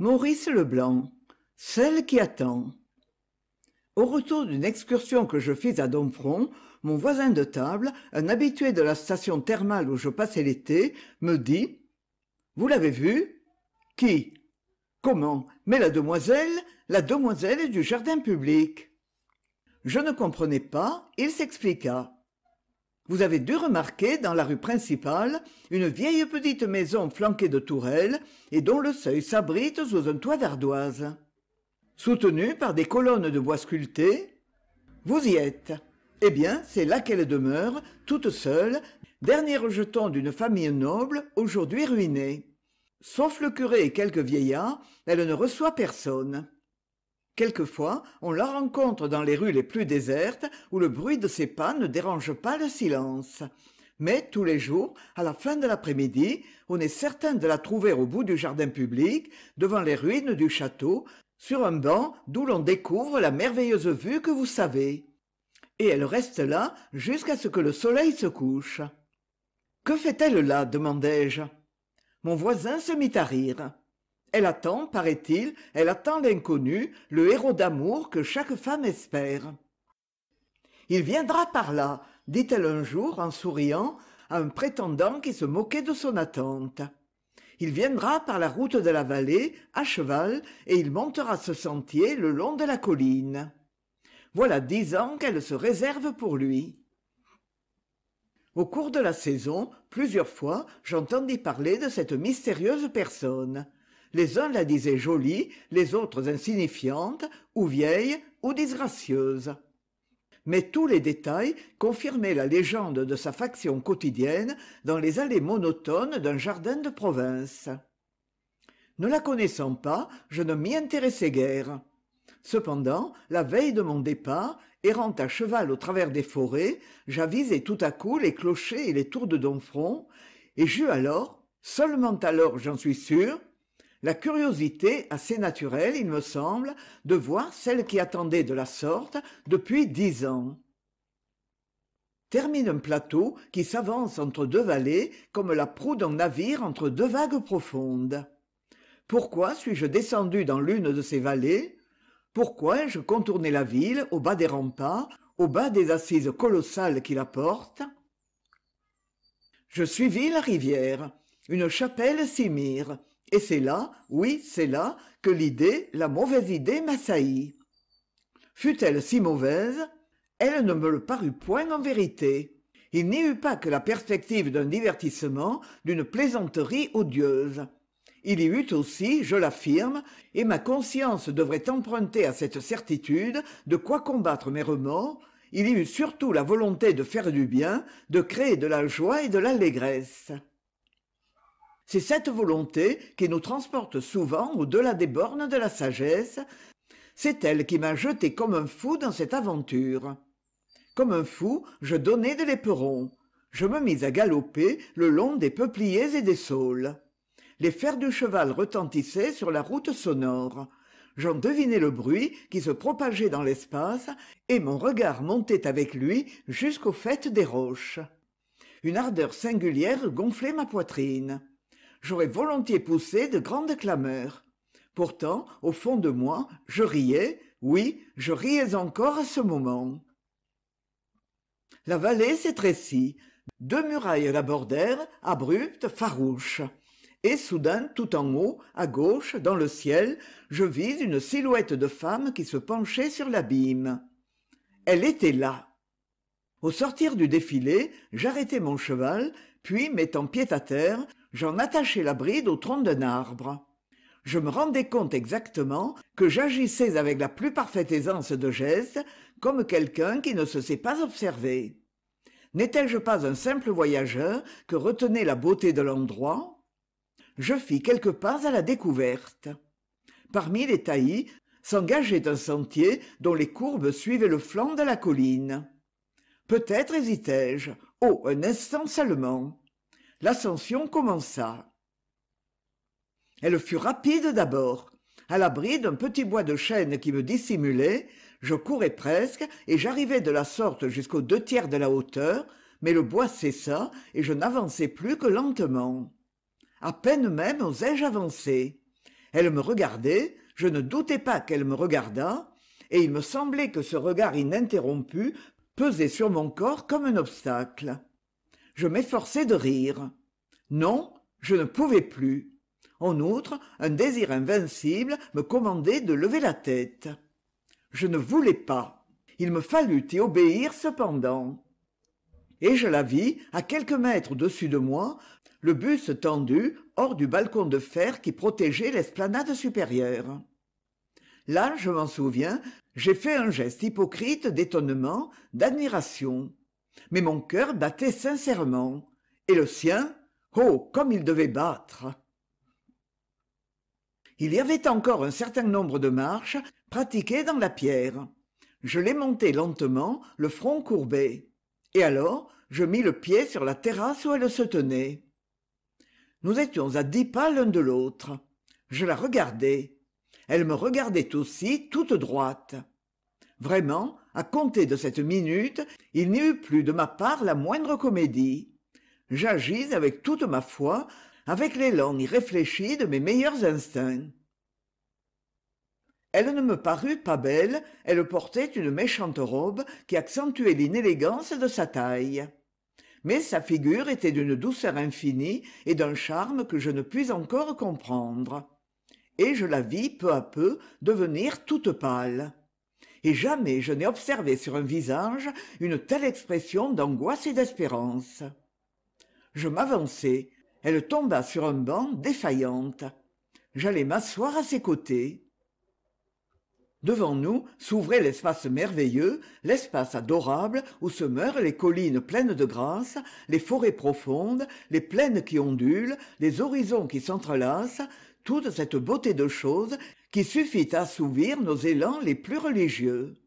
Maurice Leblanc, celle qui attend. Au retour d'une excursion que je fis à Domfront, mon voisin de table, un habitué de la station thermale où je passais l'été, me dit Vous l'avez vue Qui Comment Mais la demoiselle La demoiselle du jardin public. Je ne comprenais pas, il s'expliqua vous avez dû remarquer dans la rue principale une vieille petite maison flanquée de tourelles et dont le seuil s'abrite sous un toit d'ardoise soutenue par des colonnes de bois sculpté vous y êtes eh bien c'est là qu'elle demeure toute seule dernier rejeton d'une famille noble aujourd'hui ruinée sauf le curé et quelques vieillards elle ne reçoit personne quelquefois on la rencontre dans les rues les plus désertes où le bruit de ses pas ne dérange pas le silence mais tous les jours à la fin de l'après-midi on est certain de la trouver au bout du jardin public devant les ruines du château sur un banc d'où l'on découvre la merveilleuse vue que vous savez et elle reste là jusqu'à ce que le soleil se couche que fait-elle là demandai-je mon voisin se mit à rire elle attend paraît-il elle attend l'inconnu le héros d'amour que chaque femme espère il viendra par là dit-elle un jour en souriant à un prétendant qui se moquait de son attente il viendra par la route de la vallée à cheval et il montera ce sentier le long de la colline voilà dix ans qu'elle se réserve pour lui au cours de la saison plusieurs fois j'entendis parler de cette mystérieuse personne les uns la disaient jolie les autres insignifiante ou vieille ou disgracieuse mais tous les détails confirmaient la légende de sa faction quotidienne dans les allées monotones d'un jardin de province ne la connaissant pas je ne m'y intéressais guère cependant la veille de mon départ errant à cheval au travers des forêts j'avisai tout à coup les clochers et les tours de domfront et j'eus alors seulement alors j'en suis sûr la curiosité assez naturelle il me semble de voir celle qui attendait de la sorte depuis dix ans termine un plateau qui s'avance entre deux vallées comme la proue d'un navire entre deux vagues profondes pourquoi suis-je descendu dans l'une de ces vallées pourquoi ai-je contourné la ville au bas des remparts au bas des assises colossales qui la portent je suivis la rivière une chapelle s'y mire et c'est là oui c'est là que l'idée la mauvaise idée m'assaillit fut elle si mauvaise elle ne me le parut point en vérité il n'y eut pas que la perspective d'un divertissement d'une plaisanterie odieuse il y eut aussi, je l'affirme, et ma conscience devrait emprunter à cette certitude de quoi combattre mes remords, il y eut surtout la volonté de faire du bien, de créer de la joie et de l'allégresse c'est cette volonté qui nous transporte souvent au-delà des bornes de la sagesse c'est elle qui m'a jeté comme un fou dans cette aventure comme un fou je donnai de l'éperon je me mis à galoper le long des peupliers et des saules les fers du cheval retentissaient sur la route sonore j'en devinais le bruit qui se propageait dans l'espace et mon regard montait avec lui jusqu'au faîte des roches une ardeur singulière gonflait ma poitrine j'aurais volontiers poussé de grandes clameurs pourtant au fond de moi je riais oui je riais encore à ce moment la vallée s'étrécit deux murailles la bordèrent abruptes farouches et soudain tout en haut à gauche dans le ciel je vis une silhouette de femme qui se penchait sur l'abîme elle était là au sortir du défilé j'arrêtai mon cheval puis mettant pied à terre j'en attachai la bride au tronc d'un arbre je me rendais compte exactement que j'agissais avec la plus parfaite aisance de geste comme quelqu'un qui ne se sait pas observer n'étais-je pas un simple voyageur que retenait la beauté de l'endroit je fis quelques pas à la découverte parmi les taillis s'engageait un sentier dont les courbes suivaient le flanc de la colline peut-être hésitai je oh un instant seulement l'ascension commença elle fut rapide d'abord À l'abri d'un petit bois de chêne qui me dissimulait je courais presque et j'arrivais de la sorte jusqu'aux deux tiers de la hauteur mais le bois cessa et je n'avançais plus que lentement À peine même osai-je avancer elle me regardait je ne doutais pas qu'elle me regardât et il me semblait que ce regard ininterrompu pesait sur mon corps comme un obstacle je m'efforçai de rire non je ne pouvais plus en outre un désir invincible me commandait de lever la tête je ne voulais pas il me fallut y obéir cependant et je la vis à quelques mètres au-dessus de moi le buste tendu hors du balcon de fer qui protégeait l'esplanade supérieure là je m'en souviens j'ai fait un geste hypocrite d'étonnement d'admiration mais mon cœur battait sincèrement et le sien oh comme il devait battre il y avait encore un certain nombre de marches pratiquées dans la pierre je les montai lentement le front courbé et alors je mis le pied sur la terrasse où elle se tenait nous étions à dix pas l'un de l'autre je la regardais elle me regardait aussi toute droite vraiment à compter de cette minute il n'y eut plus de ma part la moindre comédie j'agis avec toute ma foi avec l'élan irréfléchi de mes meilleurs instincts elle ne me parut pas belle elle portait une méchante robe qui accentuait l'inélégance de sa taille mais sa figure était d'une douceur infinie et d'un charme que je ne puis encore comprendre et je la vis peu à peu devenir toute pâle et jamais je n'ai observé sur un visage une telle expression d'angoisse et d'espérance je m'avançai elle tomba sur un banc défaillante j'allai m'asseoir à ses côtés devant nous s'ouvrait l'espace merveilleux l'espace adorable où se meurent les collines pleines de grâce les forêts profondes les plaines qui ondulent les horizons qui s'entrelacent toute cette beauté de choses qui suffit à assouvir nos élans les plus religieux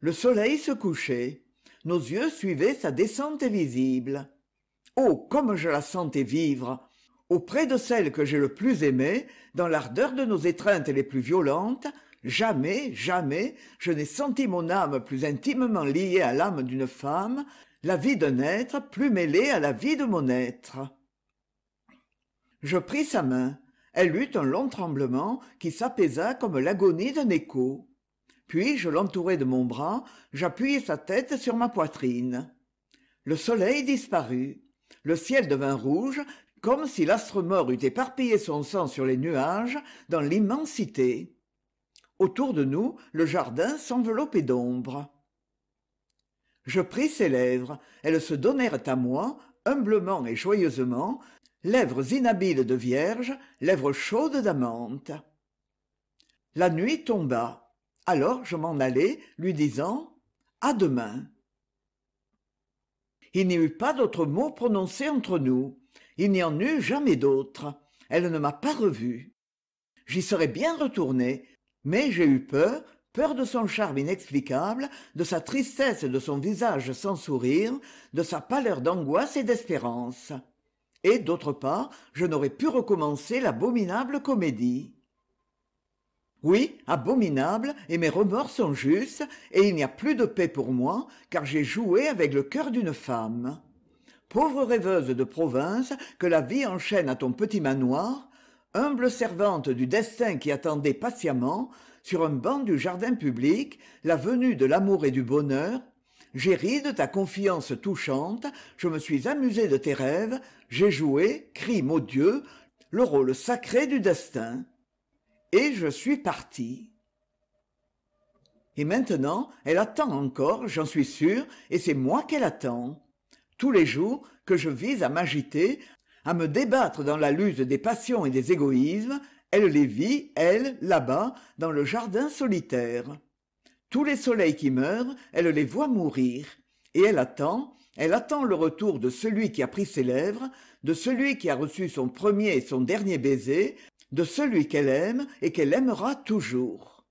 le soleil se couchait nos yeux suivaient sa descente visible oh comme je la sentais vivre auprès de celle que j'ai le plus aimée dans l'ardeur de nos étreintes les plus violentes jamais jamais je n'ai senti mon âme plus intimement liée à l'âme d'une femme la vie d'un être plus mêlée à la vie de mon être je pris sa main elle eut un long tremblement qui s'apaisa comme l'agonie d'un écho puis je l'entourai de mon bras j'appuyai sa tête sur ma poitrine le soleil disparut le ciel devint rouge comme si l'astre mort eût éparpillé son sang sur les nuages dans l'immensité autour de nous le jardin s'enveloppait d'ombre je pris ses lèvres elles se donnèrent à moi humblement et joyeusement lèvres inhabiles de vierge lèvres chaudes d'amante la nuit tomba alors je m'en allai lui disant à demain il n'y eut pas d'autre mot prononcé entre nous il n'y en eut jamais d'autre elle ne m'a pas revu j'y serais bien retourné mais j'ai eu peur peur de son charme inexplicable de sa tristesse et de son visage sans sourire de sa pâleur d'angoisse et d'espérance et d'autre part je n'aurais pu recommencer l'abominable comédie oui abominable et mes remords sont justes et il n'y a plus de paix pour moi car j'ai joué avec le cœur d'une femme pauvre rêveuse de province que la vie enchaîne à ton petit manoir humble servante du destin qui attendait patiemment sur un banc du jardin public la venue de l'amour et du bonheur j'ai ri de ta confiance touchante je me suis amusé de tes rêves j'ai joué crime odieux le rôle sacré du destin et je suis parti et maintenant elle attend encore j'en suis sûr et c'est moi qu'elle attend tous les jours que je vis à m'agiter à me débattre dans la luse des passions et des égoïsmes elle les vit elle là-bas dans le jardin solitaire tous les soleils qui meurent elle les voit mourir et elle attend elle attend le retour de celui qui a pris ses lèvres de celui qui a reçu son premier et son dernier baiser de celui qu'elle aime et qu'elle aimera toujours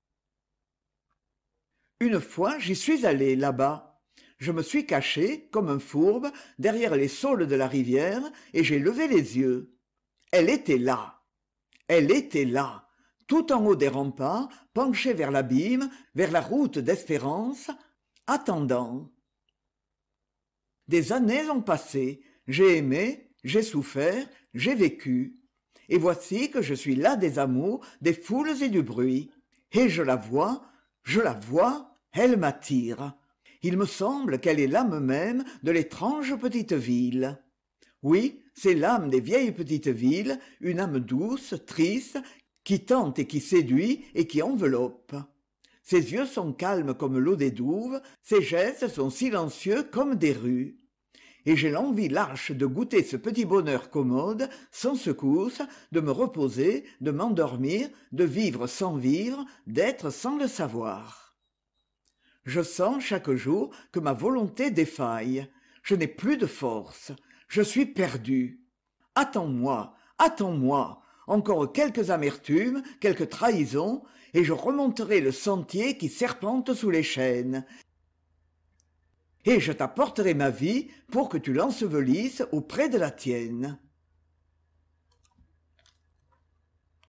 une fois j'y suis allé là-bas je me suis caché comme un fourbe derrière les saules de la rivière et j'ai levé les yeux elle était là elle était là tout en haut des remparts penché vers l'abîme vers la route d'espérance attendant des années ont passé j'ai aimé j'ai souffert j'ai vécu et voici que je suis là des amours des foules et du bruit et je la vois je la vois elle m'attire il me semble qu'elle est l'âme même de l'étrange petite ville oui c'est l'âme des vieilles petites villes une âme douce triste qui tente et qui séduit et qui enveloppe ses yeux sont calmes comme l'eau des douves ses gestes sont silencieux comme des rues et j'ai l'envie lâche de goûter ce petit bonheur commode sans secousse, de me reposer de m'endormir de vivre sans vivre d'être sans le savoir je sens chaque jour que ma volonté défaille je n'ai plus de force je suis perdu attends-moi attends-moi encore quelques amertumes quelques trahisons et je remonterai le sentier qui serpente sous les chênes et je t'apporterai ma vie pour que tu l'ensevelisses auprès de la tienne